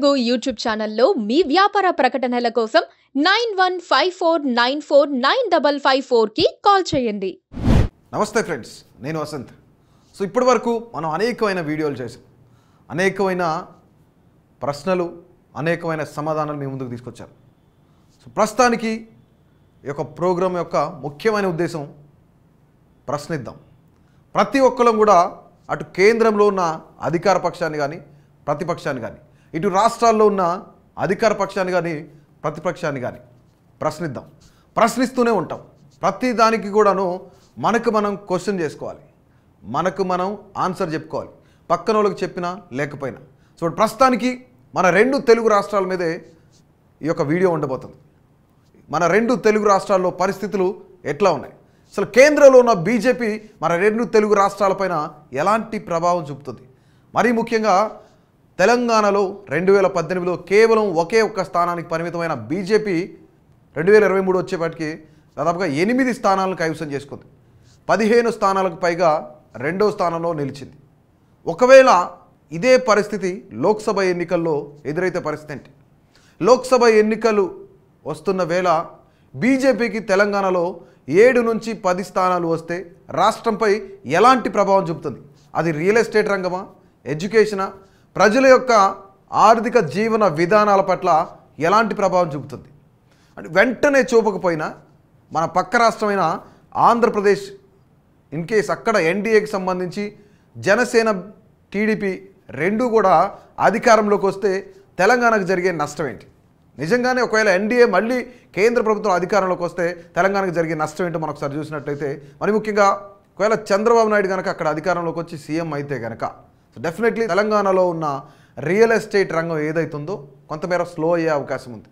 Telugu YouTube ఛానల్లో మీ వ్యాపార ప్రకటనల కోసం nine one five four nine four nine double five ఫోర్కి కాల్ చేయండి నమస్తే ఫ్రెండ్స్ నేను వసంత్ సో ఇప్పటి వరకు మనం అనేకమైన వీడియోలు చేసాం అనేకమైన ప్రశ్నలు అనేకమైన సమాధానాలు మీ ముందుకు తీసుకొచ్చారు సో ప్రస్తుతానికి ఈ యొక్క ప్రోగ్రాం యొక్క ముఖ్యమైన ఉద్దేశం ప్రశ్నిద్దాం ప్రతి ఒక్కరం కూడా అటు కేంద్రంలో ఉన్న అధికార పక్షాన్ని కానీ ప్రతిపక్షాన్ని కానీ ఇటు రాష్ట్రాల్లో ఉన్న అధికార పక్షాన్ని కానీ ప్రతిపక్షాన్ని కానీ ప్రశ్నిద్దాం ప్రశ్నిస్తూనే ఉంటాం ప్రతి దానికి కూడాను మనకు మనం క్వశ్చన్ చేసుకోవాలి మనకు మనం ఆన్సర్ చెప్పుకోవాలి పక్కన వాళ్ళకి చెప్పినా లేకపోయినా సో ప్రస్తుతానికి మన రెండు తెలుగు రాష్ట్రాల మీదే ఈ యొక్క వీడియో ఉండబోతుంది మన రెండు తెలుగు రాష్ట్రాల్లో పరిస్థితులు ఎట్లా ఉన్నాయి అసలు కేంద్రంలో ఉన్న బీజేపీ మన రెండు తెలుగు రాష్ట్రాలపైన ఎలాంటి ప్రభావం చూపుతుంది మరీ ముఖ్యంగా తెలంగాణలో రెండు వేల పద్దెనిమిదిలో కేవలం ఒకే ఒక్క స్థానానికి పరిమితమైన బీజేపీ రెండు వేల ఇరవై మూడు వచ్చేపటికి దాదాపుగా ఎనిమిది స్థానాలను కైవసం చేసుకుంది పదిహేను స్థానాలకు పైగా రెండో స్థానంలో నిలిచింది ఒకవేళ ఇదే పరిస్థితి లోక్సభ ఎన్నికల్లో ఎదురైతే పరిస్థితి ఏంటి లోక్సభ ఎన్నికలు వస్తున్న వేళ బీజేపీకి తెలంగాణలో ఏడు నుంచి పది స్థానాలు వస్తే రాష్ట్రంపై ఎలాంటి ప్రభావం చూపుతుంది అది రియల్ ఎస్టేట్ రంగమా ఎడ్యుకేషనా ప్రజల యొక్క ఆర్థిక జీవన విధానాల పట్ల ఎలాంటి ప్రభావం చూపుతుంది అంటే వెంటనే చూపకపోయినా మన పక్క రాష్ట్రమైన ఆంధ్రప్రదేశ్ ఇన్ కేస్ అక్కడ ఎన్డీఏకి సంబంధించి జనసేన టీడీపీ రెండూ కూడా అధికారంలోకి వస్తే తెలంగాణకు జరిగే నష్టం ఏంటి నిజంగానే ఒకవేళ ఎన్డీఏ మళ్ళీ కేంద్ర ప్రభుత్వం అధికారంలోకి వస్తే తెలంగాణకు జరిగే నష్టం ఏంటో మనకు సరి చూసినట్లయితే మరి ముఖ్యంగా ఒకవేళ చంద్రబాబు నాయుడు కనుక అక్కడ అధికారంలోకి వచ్చి సీఎం అయితే కనుక సో డెఫినెట్లీ తెలంగాణలో ఉన్న రియల్ ఎస్టేట్ రంగం ఏదైతుందో కొంతమేర స్లో అయ్యే అవకాశం ఉంది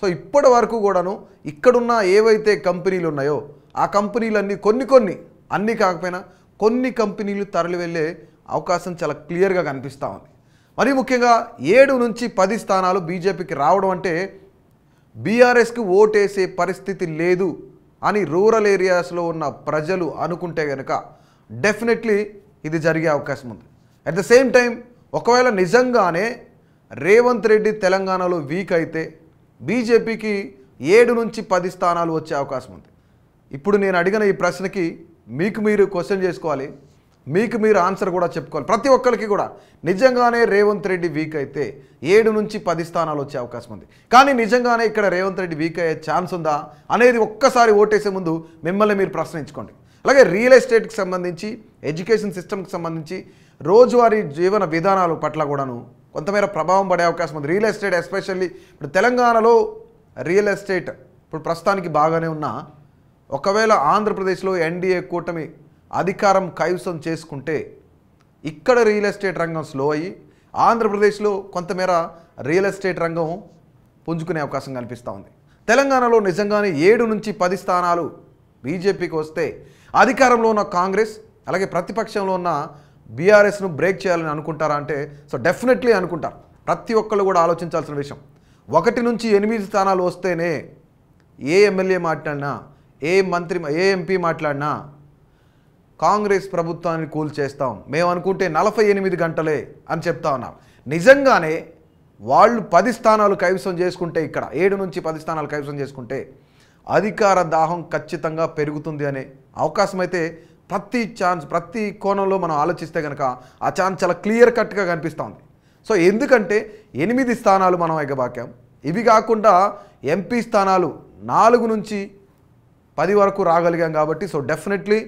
సో ఇప్పటి వరకు కూడాను ఇక్కడున్న ఏవైతే కంపెనీలు ఉన్నాయో ఆ కంపెనీలన్నీ కొన్ని కొన్ని అన్నీ కాకపోయినా కొన్ని కంపెనీలు తరలి వెళ్ళే అవకాశం చాలా క్లియర్గా కనిపిస్తూ ఉంది మరీ ముఖ్యంగా ఏడు నుంచి పది స్థానాలు బీజేపీకి రావడం అంటే బీఆర్ఎస్కి ఓటేసే పరిస్థితి లేదు అని రూరల్ ఏరియాస్లో ఉన్న ప్రజలు అనుకుంటే కనుక డెఫినెట్లీ ఇది జరిగే అవకాశం ఉంది అట్ ద సేమ్ టైం ఒకవేళ నిజంగానే రేవంత్ రెడ్డి తెలంగాణలో వీక్ అయితే బీజేపీకి ఏడు నుంచి పది స్థానాలు వచ్చే అవకాశం ఉంది ఇప్పుడు నేను అడిగిన ఈ ప్రశ్నకి మీకు మీరు క్వశ్చన్ చేసుకోవాలి మీకు మీరు ఆన్సర్ కూడా చెప్పుకోవాలి ప్రతి ఒక్కరికి కూడా నిజంగానే రేవంత్ రెడ్డి వీక్ అయితే ఏడు నుంచి పది స్థానాలు వచ్చే అవకాశం ఉంది కానీ నిజంగానే ఇక్కడ రేవంత్ రెడ్డి వీక్ అయ్యే ఛాన్స్ ఉందా అనేది ఒక్కసారి ఓటేసే ముందు మిమ్మల్ని మీరు ప్రశ్నించుకోండి అలాగే రియల్ ఎస్టేట్కి సంబంధించి ఎడ్యుకేషన్ సిస్టమ్కి సంబంధించి రోజువారీ జీవన విధానాలు పట్ల కూడాను కొంతమేర ప్రభావం పడే అవకాశం ఉంది రియల్ ఎస్టేట్ ఎస్పెషల్లీ ఇప్పుడు తెలంగాణలో రియల్ ఎస్టేట్ ఇప్పుడు ప్రస్తుతానికి బాగానే ఉన్నా ఒకవేళ ఆంధ్రప్రదేశ్లో ఎన్డీఏ కూటమి అధికారం కైవసం చేసుకుంటే ఇక్కడ రియల్ ఎస్టేట్ రంగం స్లో అయ్యి ఆంధ్రప్రదేశ్లో కొంతమేర రియల్ ఎస్టేట్ రంగం పుంజుకునే అవకాశం కనిపిస్తూ ఉంది తెలంగాణలో నిజంగానే ఏడు నుంచి పది స్థానాలు బీజేపీకి వస్తే అధికారంలో ఉన్న కాంగ్రెస్ అలాగే ప్రతిపక్షంలో ఉన్న బీఆర్ఎస్ను బ్రేక్ చేయాలని అనుకుంటారా అంటే సో డెఫినెట్లీ అనుకుంటారు ప్రతి ఒక్కళ్ళు కూడా ఆలోచించాల్సిన విషయం ఒకటి నుంచి ఎనిమిది స్థానాలు వస్తేనే ఏ ఎమ్మెల్యే మాట్లాడినా ఏ మంత్రి ఏ ఎంపీ మాట్లాడినా కాంగ్రెస్ ప్రభుత్వాన్ని కూల్చేస్తాం మేము అనుకుంటే నలభై ఎనిమిది గంటలే అని చెప్తా ఉన్నారు నిజంగానే వాళ్ళు పది స్థానాలు కైవసం చేసుకుంటే ఇక్కడ ఏడు నుంచి పది స్థానాలు కైవసం చేసుకుంటే అధికార దాహం ఖచ్చితంగా పెరుగుతుంది అనే అవకాశం అయితే ప్రతి ఛాన్స్ ప్రతి కోణంలో మనం ఆలోచిస్తే కనుక ఆ ఛాన్స్ చాలా క్లియర్ కట్గా కనిపిస్తూ ఉంది సో ఎందుకంటే ఎనిమిది స్థానాలు మనం ఎగబాకాం ఇవి కాకుండా ఎంపీ స్థానాలు నాలుగు నుంచి పది వరకు రాగలిగాం కాబట్టి సో డెఫినెట్లీ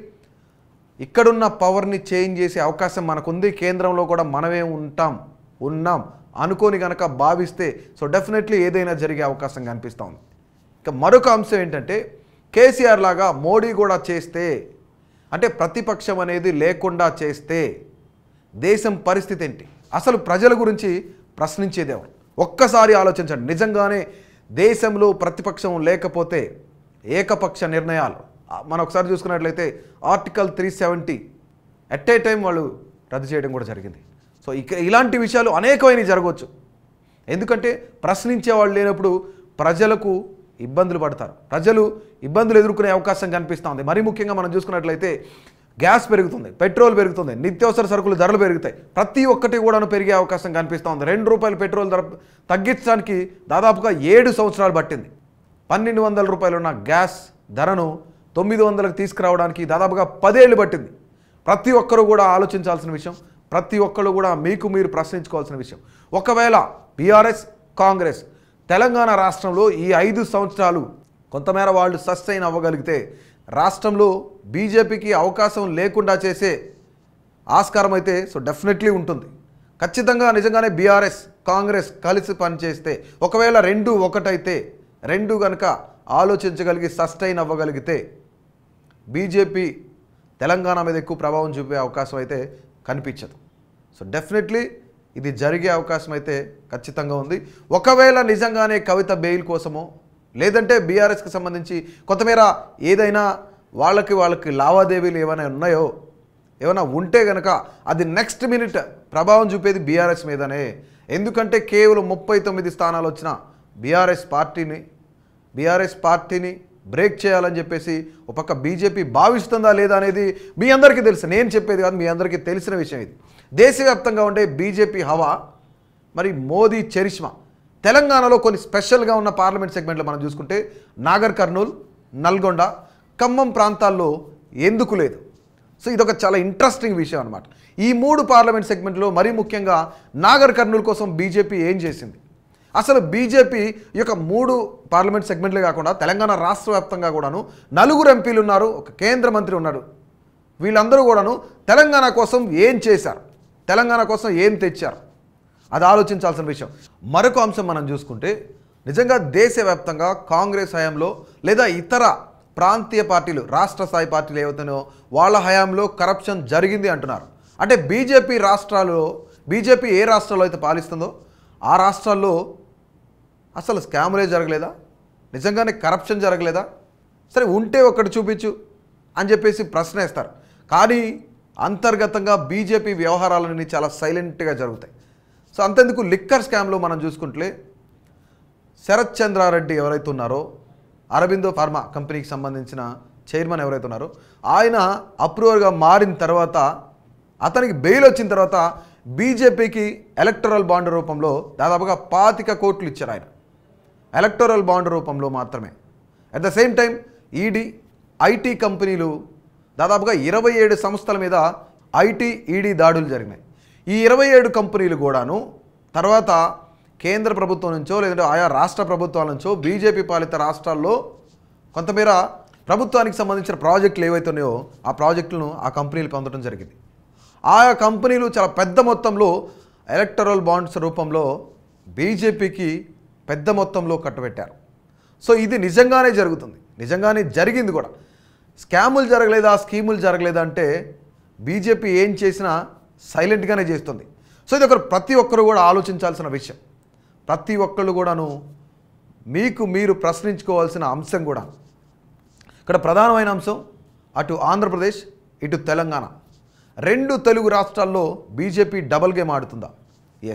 ఇక్కడున్న పవర్ని చేంజ్ చేసే అవకాశం మనకుంది కేంద్రంలో కూడా మనమే ఉంటాం ఉన్నాం అనుకోని కనుక భావిస్తే సో డెఫినెట్లీ ఏదైనా జరిగే అవకాశం కనిపిస్తూ ఉంది ఇక మరొక అంశం ఏంటంటే కేసీఆర్ లాగా మోడీ కూడా చేస్తే అంటే ప్రతిపక్షం అనేది లేకుండా చేస్తే దేశం పరిస్థితి ఏంటి అసలు ప్రజల గురించి ప్రశ్నించేదేవాడు ఒక్కసారి ఆలోచించండి నిజంగానే దేశంలో ప్రతిపక్షం లేకపోతే ఏకపక్ష నిర్ణయాలు మనం ఒకసారి చూసుకున్నట్లయితే article three seventy at a time వాళ్ళు రద్దు చేయడం కూడా జరిగింది సో ఇక ఇలాంటి విషయాలు అనేకమైనవి జరగవచ్చు ఎందుకంటే ప్రశ్నించే వాళ్ళు లేనప్పుడు ప్రజలకు ఇబ్బందులు పడతారు ప్రజలు ఇబ్బందులు ఎదుర్కొనే అవకాశం కనిపిస్తూ ఉంది మరీ ముఖ్యంగా మనం చూసుకున్నట్లయితే గ్యాస్ పెరుగుతుంది పెట్రోల్ పెరుగుతుంది నిత్యావసర సరుకులు ధరలు పెరుగుతాయి ప్రతి ఒక్కటి కూడా పెరిగే అవకాశం కనిపిస్తూ ఉంది రెండు రూపాయలు పెట్రోల్ ధర తగ్గించడానికి దాదాపుగా ఏడు సంవత్సరాలు పట్టింది పన్నెండు వందల రూపాయలు ఉన్న గ్యాస్ ధరను తొమ్మిది వందలకు తీసుకురావడానికి దాదాపుగా పదేళ్ళు పట్టింది ప్రతి ఒక్కరూ కూడా ఆలోచించాల్సిన విషయం ప్రతి ఒక్కరు కూడా మీకు మీరు ప్రశ్నించుకోవాల్సిన విషయం ఒకవేళ బీఆర్ఎస్ కాంగ్రెస్ తెలంగాణ రాష్ట్రంలో ఈ ఐదు సంవత్సరాలు కొంతమేర వాళ్ళు సస్టైన్ అవ్వగలిగితే రాష్ట్రంలో బీజేపీకి అవకాశం లేకుండా చేసే ఆస్కారం అయితే సో డెఫినెట్లీ ఉంటుంది ఖచ్చితంగా నిజంగానే బీఆర్ఎస్ కాంగ్రెస్ కలిసి పనిచేస్తే ఒకవేళ రెండు ఒకటైతే రెండు కనుక ఆలోచించగలిగి సస్టైన్ అవ్వగలిగితే బీజేపీ తెలంగాణ మీద ఎక్కువ ప్రభావం చూపే అవకాశం అయితే కనిపించదు సో డెఫినెట్లీ ఇది జరిగే అవకాశం అయితే ఖచ్చితంగా ఉంది ఒకవేళ నిజంగానే కవిత బెయిల్ కోసమో లేదంటే బీఆర్ఎస్కి సంబంధించి కొంతమేర ఏదైనా వాళ్ళకి వాళ్ళకి లావాదేవీలు ఏమైనా ఉన్నాయో ఏమైనా ఉంటే గనక అది నెక్స్ట్ మినిట్ ప్రభావం చూపేది బీఆర్ఎస్ మీదనే ఎందుకంటే కేవలం ముప్పై తొమ్మిది స్థానాలు వచ్చిన బీఆర్ఎస్ పార్టీని బీఆర్ఎస్ పార్టీని బ్రేక్ చేయాలని చెప్పేసి ఒక పక్క బీజేపీ భావిస్తుందా లేదా అనేది మీ అందరికీ తెలుసు నేను చెప్పేది కాదు మీ అందరికీ తెలిసిన విషయం ఇది దేశవ్యాప్తంగా ఉండే బీజేపీ హవా మరి మోదీ చరిష్మా తెలంగాణలో కొన్ని స్పెషల్గా ఉన్న పార్లమెంట్ సెగ్మెంట్లు మనం చూసుకుంటే నాగర్ కర్నూల్ నల్గొండ ఖమ్మం ప్రాంతాల్లో ఎందుకు లేదు సో ఇదొక చాలా ఇంట్రెస్టింగ్ విషయం అనమాట ఈ మూడు పార్లమెంట్ సెగ్మెంట్లో మరీ ముఖ్యంగా నాగర్ కర్నూల్ కోసం బీజేపీ ఏం చేసింది అసలు బీజేపీ యొక్క మూడు పార్లమెంట్ సెగ్మెంట్లే కాకుండా తెలంగాణ రాష్ట్ర వ్యాప్తంగా కూడాను నలుగురు ఎంపీలు ఉన్నారు ఒక కేంద్ర మంత్రి ఉన్నాడు వీళ్ళందరూ కూడాను తెలంగాణ కోసం ఏం చేశారు తెలంగాణ కోసం ఏం తెచ్చారు అది ఆలోచించాల్సిన విషయం మరొక అంశం మనం చూసుకుంటే నిజంగా దేశవ్యాప్తంగా కాంగ్రెస్ హయాంలో లేదా ఇతర ప్రాంతీయ పార్టీలు రాష్ట్ర స్థాయి పార్టీలు ఏవైతేనో వాళ్ళ హయాంలో కరప్షన్ జరిగింది అంటున్నారు అంటే బీజేపీ రాష్ట్రాల్లో బీజేపీ ఏ రాష్ట్రాల్లో అయితే పాలిస్తుందో ఆ రాష్ట్రాల్లో అసలు స్కామ్లే జరగలేదా నిజంగానే కరప్షన్ జరగలేదా సరే ఉంటే ఒక్కటి చూపించు అని చెప్పేసి ప్రశ్న వేస్తారు కానీ అంతర్గతంగా బీజేపీ వ్యవహారాలన్నీ చాలా సైలెంట్గా జరుగుతాయి సో అంతెందుకు లిక్కర్ స్కామ్లో మనం చూసుకుంటే శరత్ చంద్రారెడ్డి ఎవరైతే ఉన్నారో అరబిందో ఫార్మా కంపెనీకి సంబంధించిన చైర్మన్ ఎవరైతే ఉన్నారో ఆయన అప్రూవర్గా మారిన తర్వాత అతనికి బెయిల్ వచ్చిన తర్వాత బీజేపీకి ఎలక్టరల్ బాండ్ రూపంలో దాదాపుగా పాతిక కోట్లు ఇచ్చారు ఆయన ఎలక్టోరల్ బాండ్ రూపంలో మాత్రమే at the same time ED IT కంపెనీలు దాదాపుగా ఇరవై ఏడు సంస్థల మీద ఐటీ ఈడీ e దాడులు జరిగినాయి ఈ ఇరవై ఏడు కంపెనీలు కూడాను తర్వాత కేంద్ర ప్రభుత్వం నుంచో లేదంటే ఆయా రాష్ట్ర ప్రభుత్వాల నుంచో బీజేపీ పాలిత రాష్ట్రాల్లో కొంతమేర ప్రభుత్వానికి సంబంధించిన ప్రాజెక్టులు ఏవైతున్నాయో ఆ ప్రాజెక్టులను ఆ కంపెనీలు పొందడం జరిగింది ఆయా కంపెనీలు చాలా పెద్ద మొత్తంలో ఎలక్టరల్ బాండ్స్ రూపంలో బీజేపీకి పెద్ద మొత్తంలో కట్టుబెట్టారు సో ఇది నిజంగానే జరుగుతుంది నిజంగానే జరిగింది కూడా స్కాములు జరగలేదా స్కీములు జరగలేదా అంటే బీజేపీ ఏం చేసినా సైలెంట్గానే చేస్తుంది సో ఇది ఒకరు ప్రతి ఒక్కరు కూడా ఆలోచించాల్సిన విషయం ప్రతి ఒక్కళ్ళు కూడాను మీకు మీరు ప్రశ్నించుకోవాల్సిన అంశం కూడా ఇక్కడ ప్రధానమైన అంశం అటు ఆంధ్రప్రదేశ్ ఇటు తెలంగాణ రెండు తెలుగు రాష్ట్రాల్లో బీజేపీ డబల్ గేమ్ ఆడుతుందా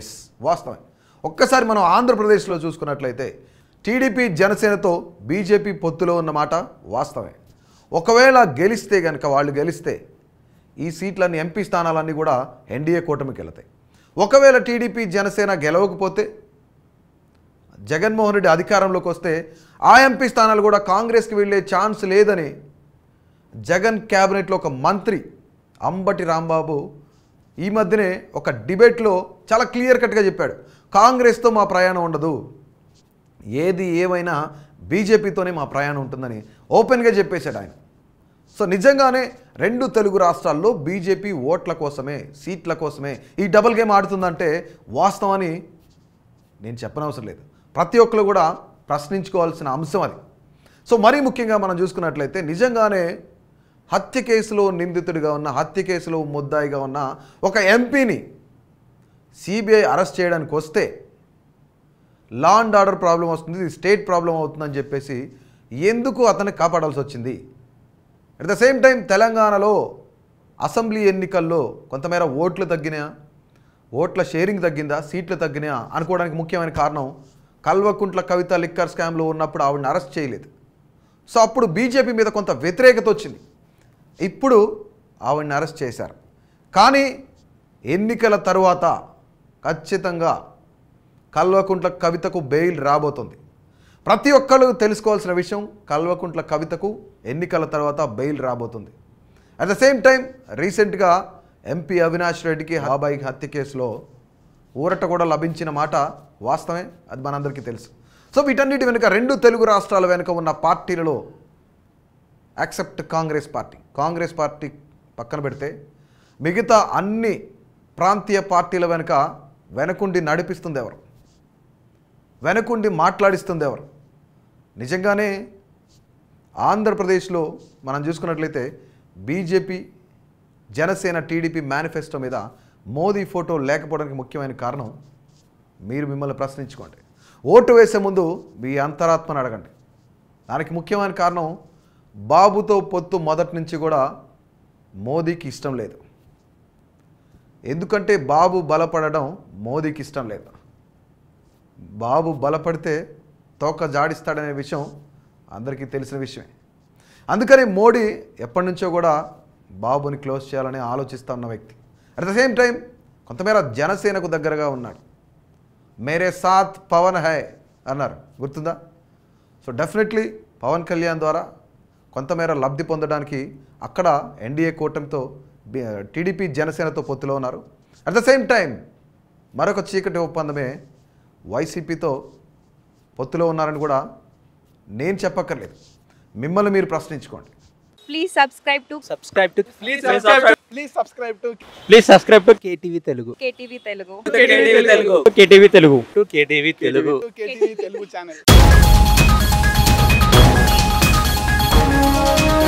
ఎస్ వాస్తవం ఒక్కసారి మనం ఆంధ్రప్రదేశ్లో చూసుకున్నట్లయితే టీడీపీ జనసేనతో బీజేపీ పొత్తులో ఉన్నమాట వాస్తవే ఒకవేళ గెలిస్తే కనుక వాళ్ళు గెలిస్తే ఈ సీట్లన్నీ ఎంపీ స్థానాలన్నీ కూడా ఎన్డీఏ కూటమికి వెళతాయి ఒకవేళ టీడీపీ జనసేన గెలవకపోతే జగన్మోహన్ రెడ్డి అధికారంలోకి వస్తే ఆ ఎంపీ స్థానాలు కూడా కాంగ్రెస్కి వెళ్ళే ఛాన్స్ లేదని జగన్ క్యాబినెట్లో ఒక మంత్రి అంబటి రాంబాబు ఈ మధ్యనే ఒక డిబేట్లో చాలా క్లియర్ కట్గా చెప్పాడు కాంగ్రెస్తో మా ప్రయాణం ఉండదు ఏది ఏమైనా బీజేపీతోనే మా ప్రయాణం ఉంటుందని ఓపెన్గా చెప్పేశాడు ఆయన సో నిజంగానే రెండు తెలుగు రాష్ట్రాల్లో బీజేపీ ఓట్ల కోసమే సీట్ల కోసమే ఈ డబుల్ గేమ్ ఆడుతుందంటే వాస్తవని నేను చెప్పనవసరం లేదు ప్రతి ఒక్కరు కూడా ప్రశ్నించుకోవాల్సిన అంశం అది సో మరీ ముఖ్యంగా మనం చూసుకున్నట్లయితే నిజంగానే హత్య కేసులో నిందితుడిగా ఉన్న హత్య కేసులో ముద్దాయిగా ఉన్న ఒక ఎంపీని సిబిఐ అరెస్ట్ చేయడానికి వస్తే లా అండ్ ఆర్డర్ ప్రాబ్లం వస్తుంది స్టేట్ ప్రాబ్లం అవుతుందని చెప్పేసి ఎందుకు అతన్ని కాపాడాల్సి వచ్చింది అట్ ద సేమ్ టైం తెలంగాణలో అసెంబ్లీ ఎన్నికల్లో కొంతమేర ఓట్లు తగ్గినా ఓట్ల షేరింగ్ తగ్గిందా సీట్లు తగ్గినా అనుకోవడానికి ముఖ్యమైన కారణం కల్వకుంట్ల కవిత లిక్కర్ స్కామ్లో ఉన్నప్పుడు ఆవిడని అరెస్ట్ చేయలేదు సో అప్పుడు బీజేపీ మీద కొంత వ్యతిరేకత వచ్చింది ఇప్పుడు ఆవిడని అరెస్ట్ చేశారు కానీ ఎన్నికల తరువాత ఖచ్చితంగా కల్వకుంట్ల కవితకు బెయిల్ రాబోతుంది ప్రతి ఒక్కరు తెలుసుకోవాల్సిన విషయం కల్వకుంట్ల కవితకు ఎన్నికల తర్వాత బెయిల్ రాబోతుంది అట్ ద సేమ్ టైం రీసెంట్గా ఎంపీ అవినాష్ రెడ్డికి హాబాయి హత్య కేసులో ఊరట కూడా లభించిన మాట వాస్తవమే అది మనందరికీ తెలుసు సో వీటన్నిటి వెనుక రెండు తెలుగు రాష్ట్రాల వెనుక ఉన్న పార్టీలలో accept Congress party Congress party పక్కన పెడితే మిగతా అన్ని ప్రాంతీయ పార్టీల వెనుక వెనకుండి నడిపిస్తుంది ఎవరు వెనకుండి మాట్లాడిస్తుంది ఎవరు నిజంగానే ఆంధ్రప్రదేశ్లో మనం చూసుకున్నట్లయితే బీజేపీ జనసేన టీడీపీ మేనిఫెస్టో మీద మోదీ ఫోటో లేకపోవడానికి ముఖ్యమైన కారణం మీరు మిమ్మల్ని ప్రశ్నించుకోండి ఓటు వేసే ముందు మీ అంతరాత్మను అడగండి దానికి ముఖ్యమైన కారణం బాబుతో పొత్తు మొదటి నుంచి కూడా మోదీకి ఇష్టం లేదు ఎందుకంటే బాబు బలపడడం మోదీకి ఇష్టం లేదు బాబు బలపడితే తోక జాడిస్తాడనే విషయం అందరికీ తెలిసిన విషయమే అందుకని మోడీ ఎప్పటి నుంచో కూడా బాబుని క్లోజ్ చేయాలని ఆలోచిస్తా ఉన్న వ్యక్తి అట్ ద సేమ్ టైం కొంతమేర జనసేనకు దగ్గరగా ఉన్నాడు మేరే సాత్ పవన్ హై అన్నారు గుర్తుందా సో డెఫినెట్లీ పవన్ కళ్యాణ్ ద్వారా కొంతమేర లబ్ధి పొందడానికి అక్కడ ఎన్డీఏ కూటమితో టీడీపీ జనసేనతో పొత్తులో ఉన్నారు అట్ ద సేమ్ టైం మరొక చీకటి ఒప్పందమే వైసీపీతో పొత్తులో ఉన్నారని కూడా నేను చెప్పక్కర్లేదు మిమ్మల్ని మీరు ప్రశ్నించుకోండి please subscribe to subscribe to please please subscribe to please subscribe to KTV Telugu KTV Telugu KTV Telugu KTV Telugu KTV Telugu KTV Telugu channel Música